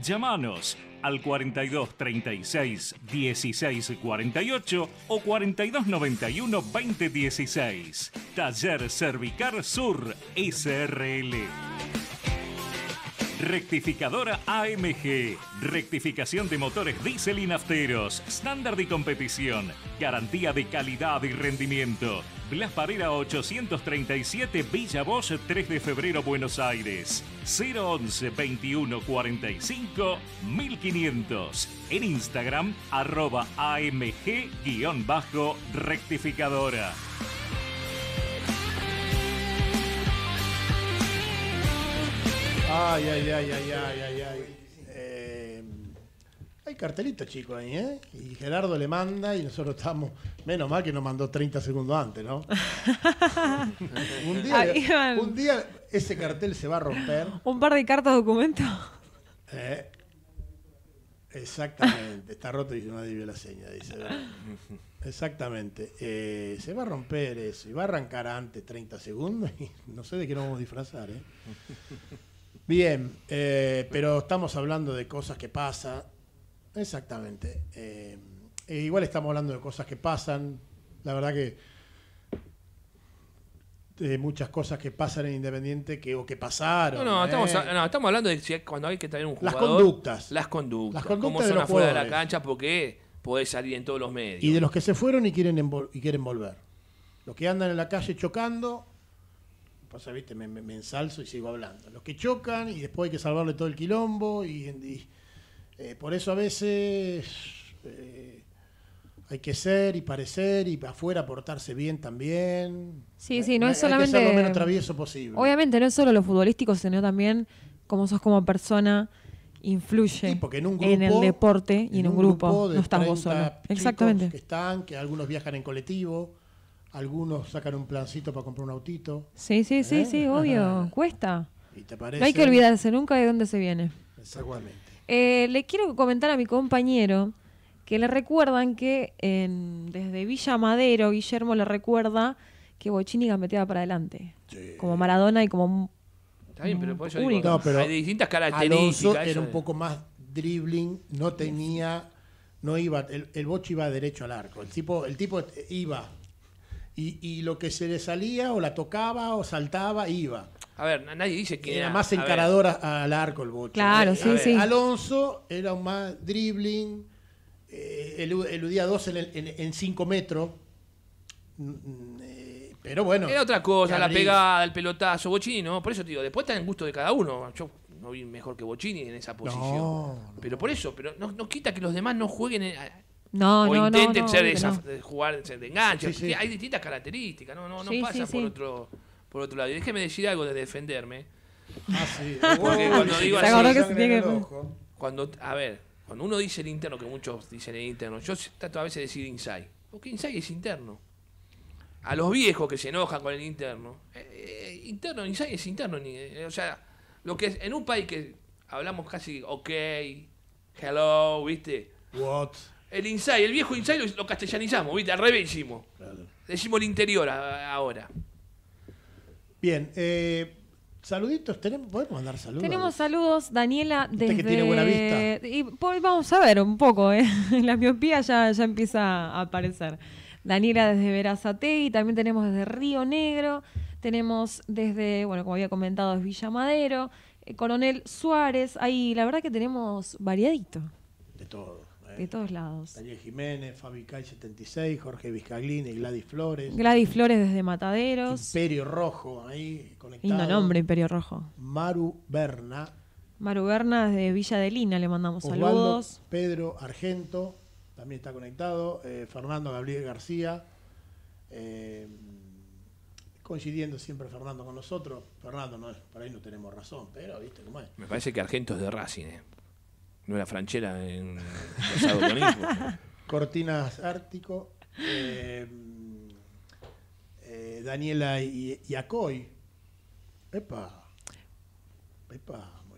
Llámanos al 42 36 16 48 o 42 91 20 16. Taller Cervicar Sur SRL. Rectificadora AMG. Rectificación de motores diésel y nafteros. Estándar y competición. Garantía de calidad y rendimiento. Blas 837 Villa Bosch 3 de febrero Buenos Aires. 011 2145 1500. En Instagram arroba AMG-rectificadora. Ay, ay, ay, ay, ay, ay, eh, hay cartelito chico ahí, ¿eh? Y Gerardo le manda y nosotros estamos. Menos mal que nos mandó 30 segundos antes, ¿no? <laughs> un, día, ese cartel se va a romper. Un par de cartas documento. Eh, exactamente. Está roto y no una la seña, dice. Exactamente. Eh, se va a romper eso y va a arrancar antes 30 segundos y no sé de qué nos vamos a disfrazar, ¿eh? Bien, eh, pero estamos hablando de cosas que pasan. Exactamente. Eh, e igual estamos hablando de cosas que pasan. La verdad que de muchas cosas que pasan en Independiente que, o que pasaron. No, no, estamos, ¿eh? no, estamos hablando de si, cuando hay que traer un jugador. Las conductas. Las conductas. Las conductas cómo son afuera de la cancha porque puede salir en todos los medios. Y de los que se fueron y quieren, y quieren volver. Los que andan en la calle chocando viste, me, ensalzo y sigo hablando. Los que chocan y después hay que salvarle todo el quilombo y, eh, por eso a veces eh, hay que ser y parecer y afuera portarse bien también. Sí, sí, no es solamente... ser lo menos travieso posible. Obviamente, no es solo lo futbolístico, sino también cómo sos como persona influye en, el deporte y en, un, grupo, no estás solo. Exactamente. están, que algunos viajan en colectivo, algunos sacan un plancito para comprar un autito. Sí, sí, sí, ¿Eh? sí, obvio, <laughs> cuesta. No hay que olvidarse nunca de dónde se viene. Exactamente. Eh, le quiero comentar a mi compañero que le recuerdan que en, desde Villa Madero, Guillermo le recuerda que Bochini metía para adelante. Como Maradona y como. Está bien, pero, pues hay distintas características. era un poco más dribbling, no tenía. No iba, el, Bochi iba derecho al arco. El tipo, el tipo iba, y, y, lo que se le salía o la tocaba o saltaba iba. A ver, nadie dice que era, más encarador al arco el Bochini. Claro, sí, sí. Alonso era un más dribbling, eh, eludía dos en, cinco metros. Mm, mm, eh, pero bueno. Era otra cosa, la pegada, el pelotazo, Bochini, ¿no? Por eso te digo, después está en gusto de cada uno. Yo no vi mejor que Bochini en esa posición. Pero por eso, pero no, no quita que los demás no jueguen. En, no, o no, intenten no, ser de jugar ser de enganche. Hay distintas características, no, no, no pasa por otro por otro lado. Y déjeme decir algo de defenderme. cuando a ver, cuando uno dice el interno, que muchos dicen el interno, yo trato a veces de decir inside, porque inside es interno. A los viejos que se enojan con el interno, eh, eh, interno, inside es interno, eh, o sea, lo que es en un país que hablamos casi ok, hello, ¿viste? What? El el viejo inside lo, castellanizamos, ¿viste? Al revés Decimos el interior ahora. Bien, eh, saluditos, ¿Tenemos, podemos mandar saludos. Tenemos saludos, Daniela, desde... Y pues, vamos a ver un poco, ¿eh? <laughs> la miopía ya, ya empieza a aparecer. Daniela desde Verazate y también tenemos desde Río Negro, tenemos desde, bueno, como había comentado, es Villa Madero, eh, Coronel Suárez, ahí la verdad que tenemos variadito. De todo de todos lados. Daniel Jiménez, Fabi Cal 76, Jorge Vizcaglini, Gladys Flores. Gladys Flores desde Mataderos. Imperio Rojo, ahí conectado. Lindo nombre, Imperio Rojo. Maru Berna. Maru Berna desde Villa de Lina, le mandamos saludos. Pedro Argento, también está conectado. Eh, Fernando Gabriel García. Eh, coincidiendo siempre Fernando con nosotros. Fernando, por ahí no tenemos razón, pero viste cómo es. Me parece que Argento es de Racine eh no era franchera en <laughs> Cortinas Ártico. Eh, eh, Daniela Yacoy. Epa.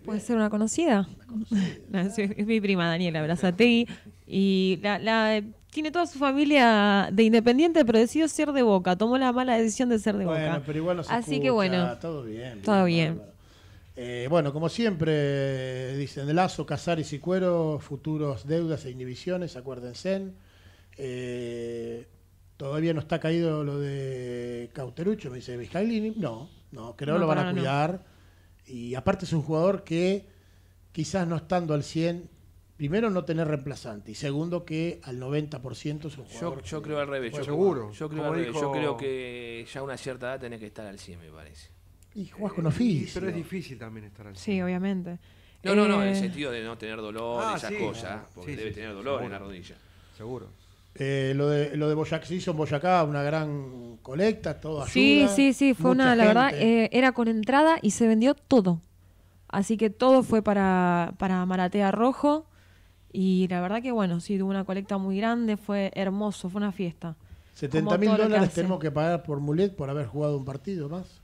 Puede ser una conocida. <laughs> es, mi prima Daniela abrazate. Y la, tiene toda su familia de independiente, pero decidió ser de boca. Tomó la mala decisión de ser de boca. Pero igual Así que bueno. Todo bien. Todo bien. Eh, bueno, como siempre, dicen de Lazo, Casares y Cuero, futuros deudas e inhibiciones, acuérdense. Eh, todavía no está caído lo de Cauterucho, me dice Vizcailini. No, no, creo que lo van a cuidar. Y aparte es un jugador que quizás no estando al 100, primero no tener reemplazante y segundo que al 90% es un jugador. Pues yo, creo al revés. Yo, creo, yo creo que ya a una cierta edad tenés que estar al 100, me parece. Y jugás con oficio. Pero es difícil también estar así. Sí, obviamente. No, no, no, en el eh, sentido de no tener dolor, ah, esas cosas, ah, porque debes debe tener dolor en la rodilla. Seguro. Eh, lo de, lo de Boyacá, se hizo en Boyacá una gran colecta, todo ayuda. Sí, sí, sí, fue una, la verdad, eh, era con entrada y se vendió todo. Así que todo fue para, para Maratea Rojo y la verdad que bueno, sí, tuvo una colecta muy grande, fue hermoso, fue una fiesta. 70 mil dólares tenemos que pagar por Mulet por haber jugado un partido más.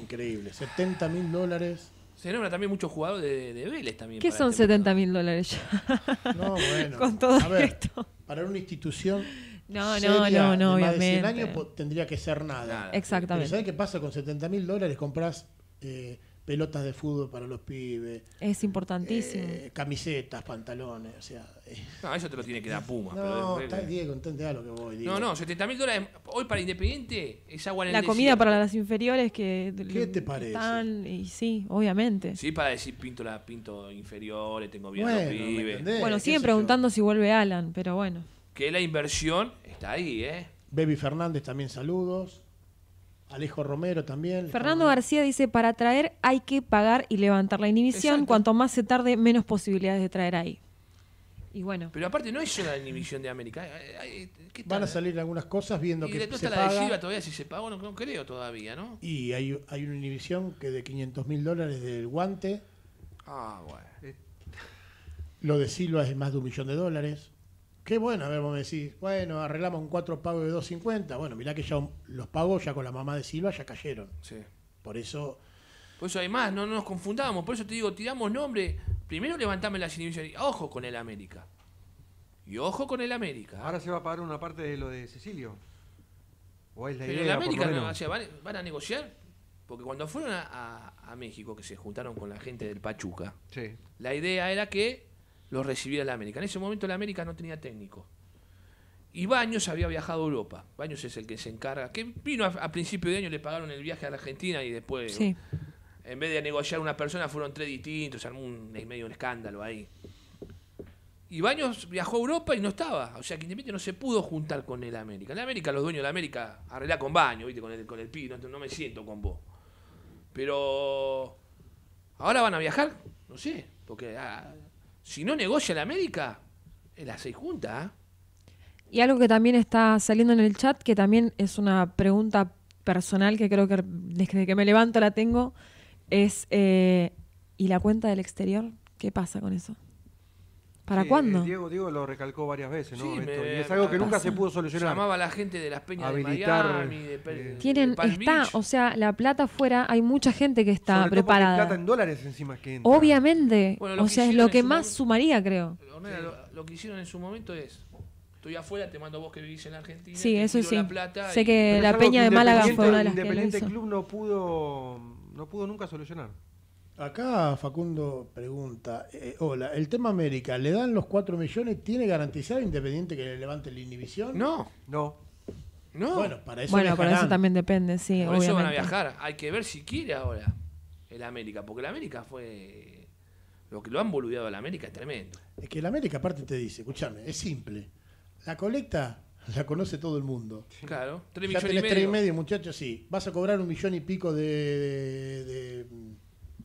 Increíble, 70 mil dólares. Se nombra también muchos jugadores de, de Vélez también. ¿Qué son 70 este mil dólares ya? No, bueno. <laughs> Con todo a ver, esto. Para una institución. No, no, no, no, obviamente. Más de 100 años tendría que ser nada. Exactamente. Pero ¿Sabes qué pasa? Con 70 mil dólares compras. Eh, pelotas de fútbol para los pibes. Es importantísimo. Eh, camisetas, pantalones, o sea. No, eso te lo tiene que dar Puma. No, está Diego, entende lo que voy. No, no, 70 mil dólares hoy para Independiente es agua en el La comida para las inferiores que. ¿Qué te parece? y sí, obviamente. Sí, para decir pinto pinto inferiores, tengo bien los pibes. bueno, siguen preguntando si vuelve Alan, pero bueno. Que la inversión está ahí, ¿eh? Baby Fernández también saludos. Alejo Romero también. Fernando García dice, para traer hay que pagar y levantar la inhibición. Cuanto más se tarde, menos posibilidades de traer ahí. Y bueno. Pero aparte no es una inhibición de América. Van a salir algunas cosas viendo que se paga. la todavía, si se paga, no, creo todavía, ¿no? Y hay, hay una inhibición que de 500 mil dólares del guante. Ah, bueno. Lo de Silva es más de un millón de dólares. Qué bueno, a ver, vos me decís, bueno, arreglamos un cuatro pago de 2.50. Bueno, mirá que ya los pagos ya con la mamá de Silva ya cayeron. Sí. Por eso. Por eso hay más, no, nos confundamos. Por eso te digo, tiramos nombre. Primero levantame la inhibiciones. Ojo con el América. Y ojo con el América. Ahora se va a pagar una parte de lo de Cecilio. ¿O es la Pero idea, el América ¿van, a negociar. Porque cuando fueron a, México, que se juntaron con la gente del Pachuca, la idea era que lo recibía la América. En ese momento la América no tenía técnico. Y Baños había viajado a Europa. Baños es el que se encarga, que vino a, principio de año, le pagaron el viaje a la Argentina y después, en vez de negociar una persona, fueron tres distintos, armó un, medio un escándalo ahí. Y Baños viajó a Europa y no estaba. O sea que no se pudo juntar con el América. la América, los dueños de la América, arreglá con Baños, ¿viste? con el, con el no, me siento con vos. Pero ahora van a viajar, no sé, porque ah, si no negocia la América, la seis junta. ¿eh? Y algo que también está saliendo en el chat, que también es una pregunta personal que creo que desde que me levanto la tengo, es, eh, ¿y la cuenta del exterior? ¿Qué pasa con eso? ¿Para cuándo? Eh, Diego, lo recalcó varias veces, ¿no? y es algo que nunca se pudo solucionar. Llamaba a la gente de las peñas de Miami, de, eh, Tienen, está, o sea, la plata afuera, hay mucha gente que está preparada. Todo plata en dólares encima que entra. Obviamente, o sea, es lo que más sumaría, creo. lo, que hicieron en su momento es estoy afuera, te mando vos que vivís en Argentina. Sí, eso sí. sé que la Peña de Málaga fue una de las que lo Club no pudo, no pudo nunca solucionar. Acá Facundo pregunta, eh, hola, el tema América, ¿le dan los 4 millones? ¿Tiene garantizado Independiente que le levante la inhibición? No, no. Bueno, para eso, también depende, sí. Por eso van a viajar. Hay que ver si quiere ahora el América, porque el América fue... Lo que lo han boludeado la América es tremendo. Es que el América aparte te dice, escúchame, es simple. La colecta la conoce todo el mundo. Claro, 3 millones y medio. 3 y medio, muchachos, sí. Vas a cobrar un millón y pico de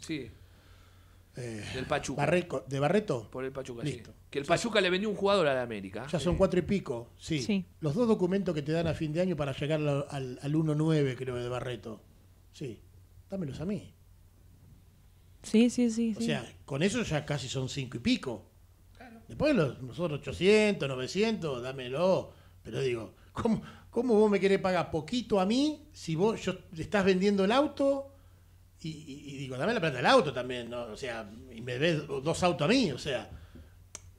Sí. Eh, del Pachuca. ¿De Barreto? Por el Pachuca, Que el Pachuca le vendió un jugador a la América. Ya son cuatro y pico, sí. Los dos documentos que te dan a fin de año para llegar al, al, 1-9, creo, de Barreto. Sí. Dámelos a mí. Sí, sí, sí. O sea, con eso ya casi son cinco y pico. Después los, nosotros 800, 900, dámelo. Pero digo, ¿cómo, ¿cómo vos me querés pagar poquito a mí si vos yo, estás vendiendo el auto? Y, y, digo, dame la plata del auto también, O sea, y me ve dos autos a mí, o sea.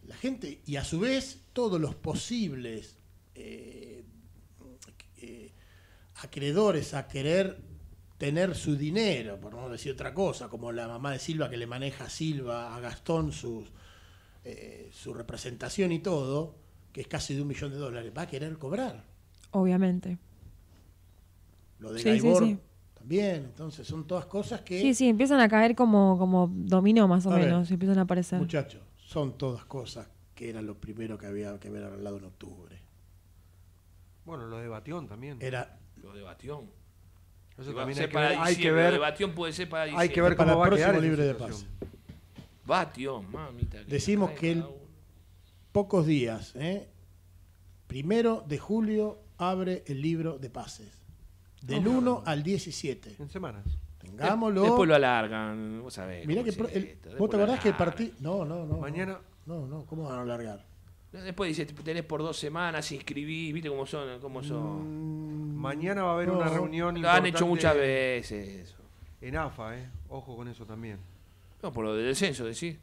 La gente, y a su vez, todos los posibles eh, eh, acreedores a querer tener su dinero, por no decir otra cosa, como la mamá de Silva que le maneja a Silva, a Gastón eh, su representación y todo, que es casi de un millón de dólares, va a querer cobrar. Obviamente. Lo de Gaibor, bien, Entonces son todas cosas que... Sí, sí, empiezan a caer como, como dominó más o menos, empiezan a aparecer. Muchachos, son todas cosas que eran lo primero que había que haber arreglado en octubre. Bueno, lo de Batión también. Era... Lo de Batión. Eso también hay que, ver, Lo de Batión puede ser para diciembre. Hay que ver cómo para va el próximo a quedar de paz. Batión, mamita. Decimos que en pocos días, ¿eh? primero de julio, abre el libro de pases. Del 1 al 17. En semanas. Tengámoslo. Después lo alargan, vos sabés. Mirá que el- ¿Vos te acordás que el partido.? No, no, no. Mañana. No, no, ¿cómo van a alargar? Después dices, tenés por dos semanas, inscribís, viste cómo son, cómo son. Mm, mañana va a haber una reunión lo han hecho muchas veces En AFA, ¿eh? Ojo con eso también. No, por lo del descenso, decís.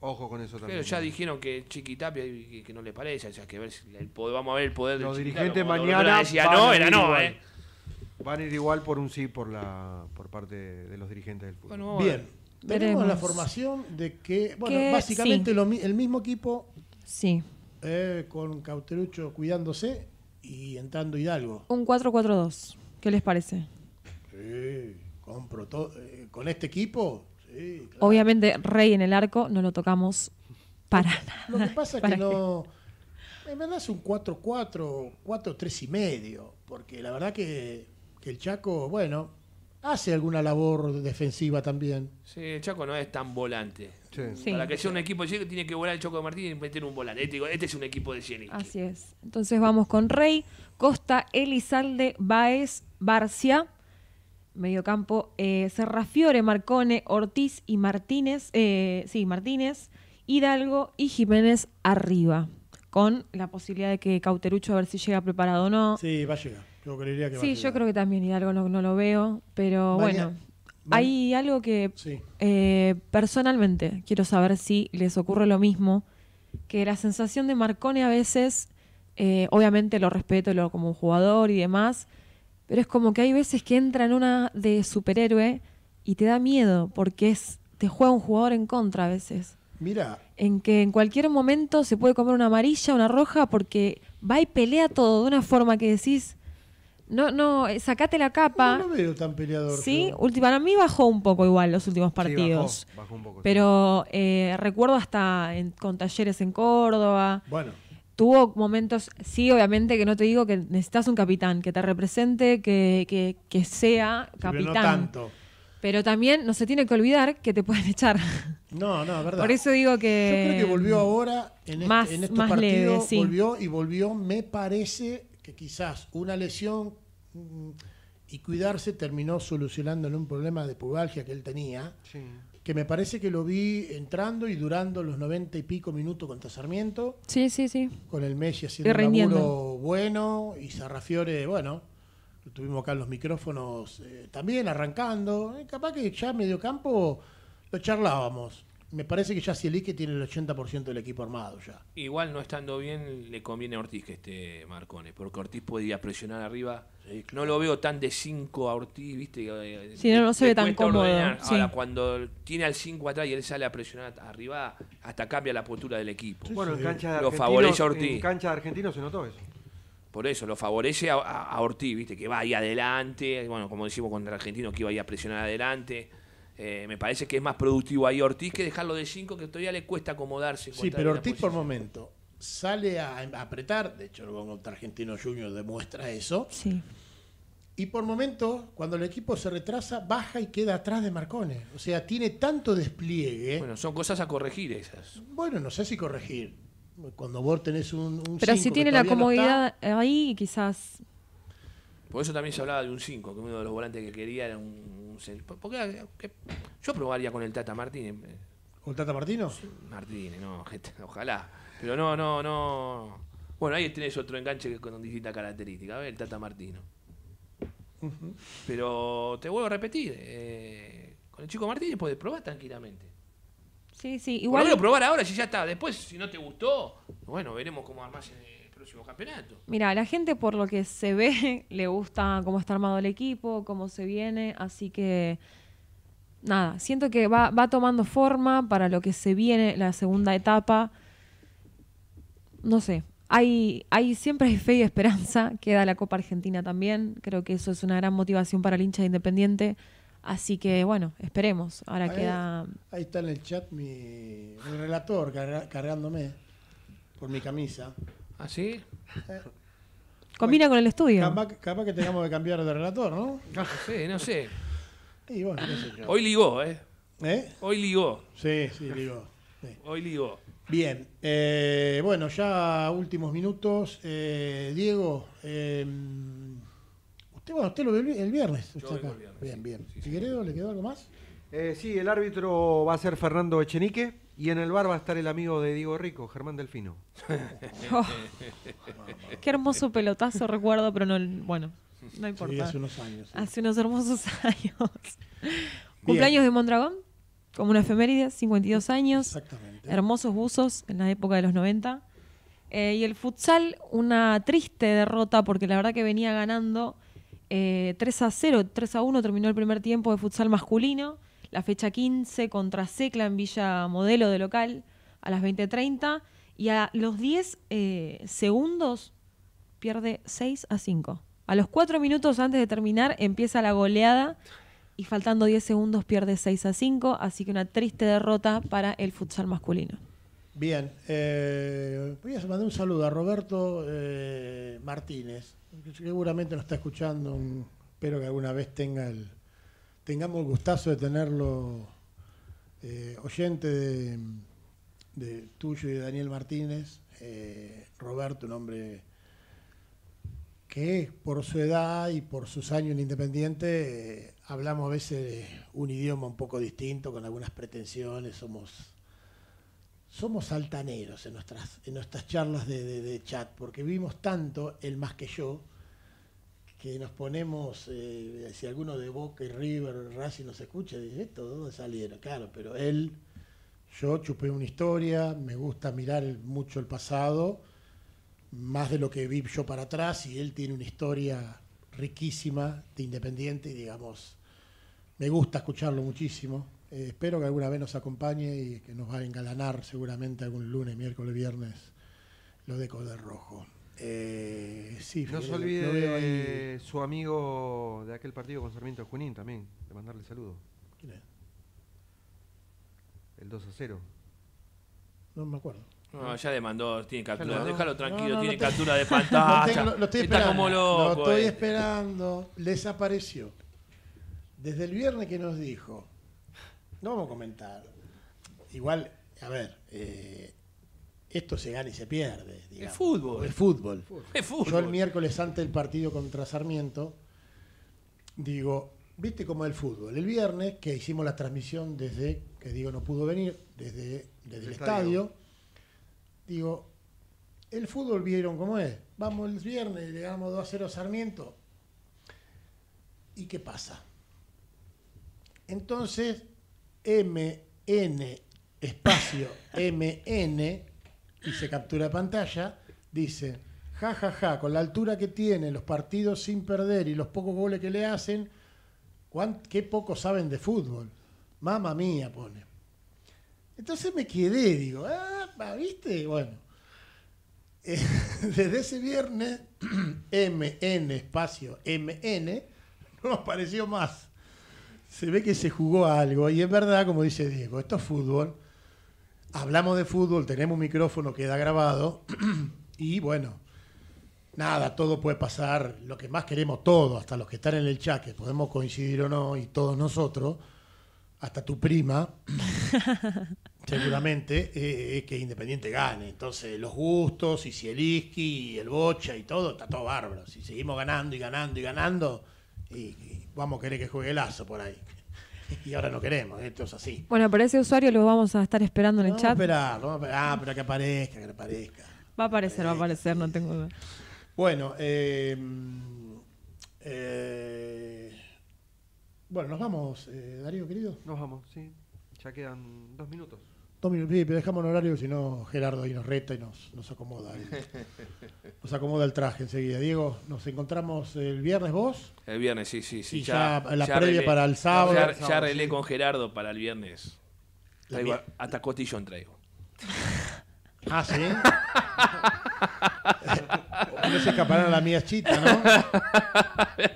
Ojo con eso también. Pero ya dijeron que Chiquitapia que, que no le parece, o sea, que vamos a ver el poder de Los dirigentes mañana. decía no, era no, eh. Van a ir igual por un sí por la por parte de los dirigentes del fútbol. Bien. Tenemos la formación de que, bueno, básicamente el mismo equipo. Sí. Eh, con Cauterucho cuidándose y entrando Hidalgo. Un 4-4-2. ¿Qué les parece? Sí, compro todo. Eh, con este equipo. Sí, Obviamente, Rey en el arco no lo tocamos para nada. Lo que pasa es que, que no. En verdad es un 4-4, 4-3 y medio. Porque la verdad que el Chaco, bueno, hace alguna labor defensiva también. Sí, el Chaco no es tan volante. Para que sea un equipo de tiene que volar el choco de Martínez y meter un volante. Este, este es un equipo de Cieli. Así es. Entonces vamos con Rey, Costa, Elizalde, Baez, Barcia. Mediocampo, eh, Serrafiore, Marcone, Ortiz y Martínez, eh, sí, Martínez, Hidalgo y Jiménez arriba, con la posibilidad de que Cauterucho a ver si llega preparado o no. Sí, va a llegar sí, yo creo que también y algo no lo veo, pero bueno. hay algo que eh, personalmente quiero saber si les ocurre lo mismo, que la sensación de Marcone a veces, eh, obviamente lo respeto como jugador y demás, pero es como que hay veces que entra en una de superhéroe y te da miedo porque es te juega un jugador en contra a veces. Mira. En que en cualquier momento se puede comer una amarilla, una roja, porque va y pelea todo de una forma que decís, no, no, eh, sacate la capa. No, me veo tan peleador. Sí, para mí bajó un poco igual los últimos partidos. Sí, bajó, un poco. Pero eh, recuerdo hasta con talleres en Córdoba. Bueno. Tuvo momentos, sí, obviamente que no te digo que necesitas un capitán que te represente, que, que, que sea capitán. Pero no tanto. Pero también no se tiene que olvidar que te pueden <laughs> echar. No, no, verdad. Por eso digo que. Yo creo que volvió ahora en, este, más, este, estos más partidos. Volvió y volvió, me parece, que quizás una lesión mm, y cuidarse terminó solucionándole un problema de pubalgia que él tenía, que me parece que lo vi entrando y durando los noventa y pico minutos con Sarmiento. Sí, sí, sí. Con el Messi haciendo un laburo bueno y Sarrafiore, bueno, lo tuvimos acá en los micrófonos eh, también arrancando. Eh, capaz que ya medio campo lo charlábamos me parece que ya si Cielique tiene el 80% del equipo armado ya. Igual no estando bien le conviene a Ortiz que esté Marcone, porque Ortiz podía presionar arriba. No lo veo tan de 5 a Ortiz, ¿viste? Eh, sí, no, no se ve tan cómodo. Ahora, cuando tiene al 5 atrás y él sale a presionar arriba, hasta cambia la postura del equipo. bueno, en cancha lo favorece a Ortiz. argentino se notó eso. Por eso, lo favorece a, Ortiz, ¿viste? Que va ahí adelante, bueno, como decimos contra el argentino, que iba ahí a presionar adelante eh, me parece que es más productivo ahí Ortiz que dejarlo de 5, que todavía le cuesta acomodarse. Sí, pero Ortiz por momento sale em, a, apretar, de hecho el Argentino Junior demuestra eso. Sí. Y por momento, cuando el equipo se retrasa, baja y queda atrás de Marcones. O sea, tiene tanto despliegue. Bueno, son cosas a corregir esas. Bueno, no sé si corregir. Cuando vos tenés un... Pero si tiene la comodidad ahí, quizás por eso también se hablaba de un 5, que uno de los volantes que quería era un 6. Eh, yo probaría con el Tata Martínez. ¿Con eh. el Tata Martino? Martínez, no, <laughs> gente, ojalá. Pero no, no, no. Bueno, ahí tenés otro enganche con distintas características, el Tata Martino. Pero te vuelvo a repetir, eh, con el chico Martínez puedes probar tranquilamente. Sí, sí, igual. Bueno, probar ahora si ya está. Después, si no te gustó, bueno, veremos cómo armás. El Mira, la gente por lo que se ve <laughs> le gusta cómo está armado el equipo, cómo se viene, así que nada, siento que va, tomando forma para lo que se viene la segunda etapa. No sé, hay, siempre hay fe y esperanza, <laughs> queda la Copa Argentina también, creo que eso es una gran motivación para el hincha de Independiente. Así que bueno, esperemos. Ahora queda. Ahí está en el chat mi relator cargándome por mi camisa. Así ¿Ah, <laughs> Combina con el estudio. Capaz, que tengamos que cambiar de relator, ¿no? No sé, no sé. Hoy ligó, ¿eh? ¿eh? Hoy ligó. Sí, sí, ligó. Hoy ligó. Bien, eh, bueno, ya últimos minutos. Eh, Diego, em, usted, usted lo ve el viernes. Yo acá. El viernes bien, bien. Sí, le quedó algo más? sí, el árbitro va a ser Fernando Echenique. Y en el bar va a estar el amigo de Diego Rico, Germán Delfino. <laughs> qué hermoso pelotazo, recuerdo, pero no, bueno, no importa. hace unos años. Hace unos hermosos <laughs> años. Cumpleaños de Mondragón, como una efeméride, 52 años. Hermosos buzos en la época de los 90. Eh, y el futsal, una triste derrota, porque la verdad que venía ganando 3 eh, a 0, 3 a 1 terminó el primer tiempo de futsal masculino la fecha 15 contra Secla en Villa Modelo de local a las 20.30 y a los 10 eh, segundos pierde 6 a 5. A los 4 minutos antes de terminar empieza la goleada y faltando 10 segundos pierde 6 a 5, así que una triste derrota para el futsal masculino. Bien, eh, voy a mandar un saludo a Roberto eh, Martínez, que seguramente nos está escuchando, espero que alguna vez tenga el, tengamos el gustazo de tenerlo eh, oyente de, tuyo y de Daniel Martínez. Eh, Roberto, un hombre que por su edad y por sus años en Independiente eh, hablamos a veces un idioma un poco distinto, con algunas pretensiones, somos somos altaneros en nuestras, en nuestras charlas de, chat, porque vimos tanto el más que yo, que nos ponemos, eh, si alguno de Boca y River, Racing nos escucha, dice, ¿esto dónde salieron? Claro, pero él, yo chupé una historia, me gusta mirar mucho el pasado, más de lo que vi yo para atrás, y él tiene una historia riquísima de Independiente, y digamos, me gusta escucharlo muchísimo. Eh, espero que alguna vez nos acompañe y que nos va a engalanar seguramente algún lunes, miércoles, viernes, lo de Coder Rojo. Eh, no se olvide su amigo de aquel partido con Sarmiento Junín también, de mandarle saludos. ¿Quién es? El 2 a 0. No me acuerdo. No, ya demandó, tiene captura. Déjalo tranquilo, tiene captura de <laughs> pantalla. lo, estoy esperando. estoy eh. esperando. Les apareció. Desde el viernes que nos dijo. No vamos a comentar. Igual, a ver, eh, esto se gana y se pierde. El fútbol. El fútbol. Yo el miércoles antes del partido contra Sarmiento, digo, viste cómo es el fútbol. El viernes, que hicimos la transmisión desde, que digo, no pudo venir, desde, el, estadio. digo, el fútbol vieron cómo es. Vamos el viernes, le damos 2 a 0 a Sarmiento. ¿Y qué pasa? Entonces, MN espacio MN y se captura pantalla, dice, ja, ja, ja, con la altura que tiene, los partidos sin perder y los pocos goles que le hacen, qué poco saben de fútbol. Mamma mía, pone. Entonces me quedé, digo, ah, ¿viste? Bueno, <laughs> desde ese viernes, <clears throat> MN espacio MN, <laughs> no apareció más. Se ve que se jugó algo y es verdad, como dice Diego, esto es fútbol hablamos de fútbol, tenemos un micrófono, queda grabado <clears throat> y bueno, nada, todo puede pasar, lo que más queremos todos, hasta los que están en el chat, que podemos coincidir o no, y todos nosotros, hasta tu prima, <laughs> seguramente, eh, es que Independiente gane. Entonces, los gustos, y si el Isqui, y el Bocha, y todo, está todo bárbaro. Si seguimos ganando y ganando y ganando, y, vamos a querer que juegue Lazo por ahí. <laughs> y ahora no queremos, esto es así. Bueno, pero ese usuario lo vamos a estar esperando en el chat. A esperar, vamos a esperar, ah, pero que aparezca, que aparezca. Va a aparecer, va a aparecer, no tengo duda. Bueno, eh, eh, bueno, nos vamos, eh, Darío, querido. Nos vamos, sí. Ya quedan dos minutos. Tommy, pero dejamos el horario, si no Gerardo ahí nos reta y nos, nos acomoda. <laughs> nos acomoda el traje enseguida. Diego, nos encontramos el viernes vos. El viernes, sí, sí, sí. Y ya, la previa para el sábado. Ya, arreglé con Gerardo para el viernes. hasta traigo. <laughs> Ah, sí. <laughs> no se escaparán a la mía chita, ¿no?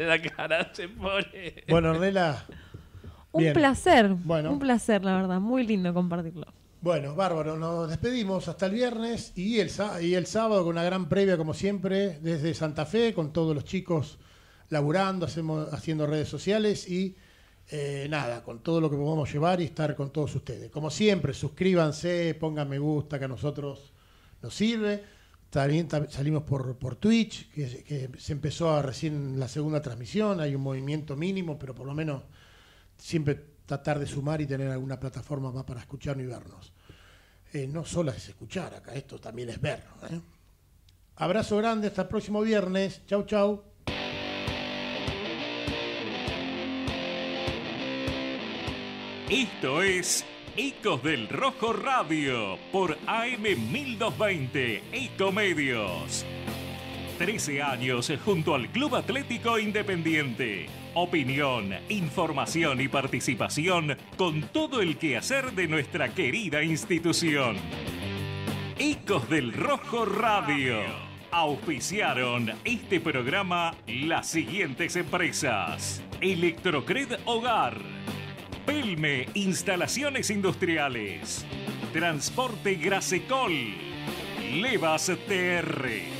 la cara se pone. Bueno, Ornela. Un placer. Bueno. Un placer, la verdad. Muy lindo compartirlo. Bueno, bárbaro, nos despedimos hasta el viernes y el, y el sábado con una gran previa, como siempre, desde Santa Fe, con todos los chicos laburando, haciendo redes sociales y eh, nada, con todo lo que podamos llevar y estar con todos ustedes. Como siempre, suscríbanse, pongan me gusta, que a nosotros nos sirve. También salimos por, por Twitch, que, se empezó recién la segunda transmisión, hay un movimiento mínimo, pero por lo menos siempre tratar de sumar y tener alguna plataforma más para escucharnos y vernos. Eh, no solo es escuchar acá, esto también es vernos. ¿eh? Abrazo grande, hasta el próximo viernes. Chau, chau. Esto es Ecos del Rojo Radio por AM 1220 Ecomedios. 13 años junto al Club Atlético Independiente. Opinión, información y participación con todo el quehacer de nuestra querida institución. Ecos del Rojo Radio. Auspiciaron este programa las siguientes empresas. Electrocred Hogar. Pelme Instalaciones Industriales. Transporte Grasecol. Levas TR.